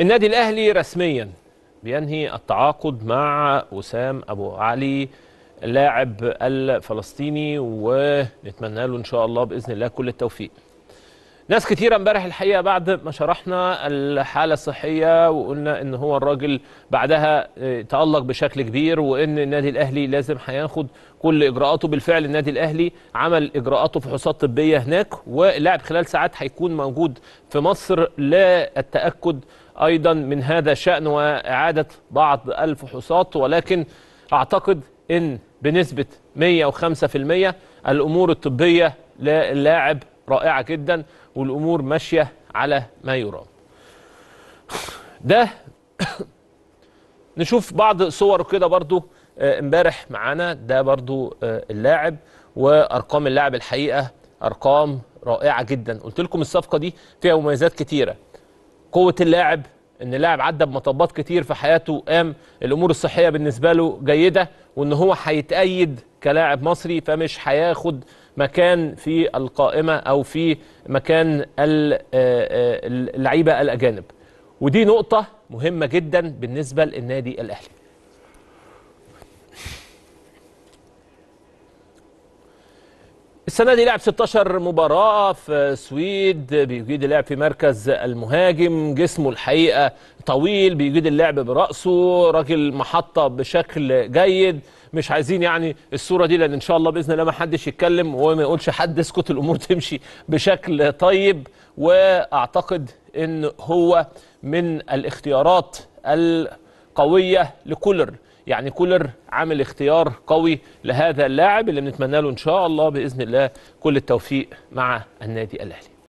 النادي الأهلي رسميا بينهي التعاقد مع وسام أبو علي اللاعب الفلسطيني ونتمنى له إن شاء الله بإذن الله كل التوفيق ناس كتيرة امبارح الحقيقة بعد ما شرحنا الحالة الصحية وقلنا ان هو الراجل بعدها آه، تألق بشكل كبير وان النادي الاهلي لازم هياخد كل اجراءاته بالفعل النادي الاهلي عمل اجراءاته فحوصات طبية هناك واللاعب خلال ساعات هيكون موجود في مصر للتأكد ايضا من هذا الشأن واعادة بعض الفحوصات ولكن اعتقد ان بنسبة 105% الامور الطبية للاعب رائعة جدا والأمور ماشية على ما يرام ده نشوف بعض صوره كده برضو آه، امبارح معانا ده برضو آه، اللاعب وارقام اللاعب الحقيقه ارقام رائعه جدا قلت لكم الصفقه دي فيها مميزات كتيره قوه اللاعب ان اللاعب عدى بمطبات كتير في حياته قام الامور الصحيه بالنسبه له جيده وان هو هيتايد كلاعب مصري فمش هياخد مكان في القائمة أو في مكان اللعيبة آه، آه، الأجانب ودي نقطة مهمة جدا بالنسبة للنادي الأهلي السنة دي لعب 16 مباراة في السويد بيجيد اللعب في مركز المهاجم جسمه الحقيقة طويل بيجيد اللعب برأسه راجل محطة بشكل جيد مش عايزين يعني الصورة دي لأن إن شاء الله بإذن الله ما حدش يتكلم وما يقولش حد اسكت الأمور تمشي بشكل طيب وأعتقد إن هو من الاختيارات القوية لكولر يعني كولر عامل اختيار قوي لهذا اللاعب اللي بنتمنى له ان شاء الله باذن الله كل التوفيق مع النادي الاهلي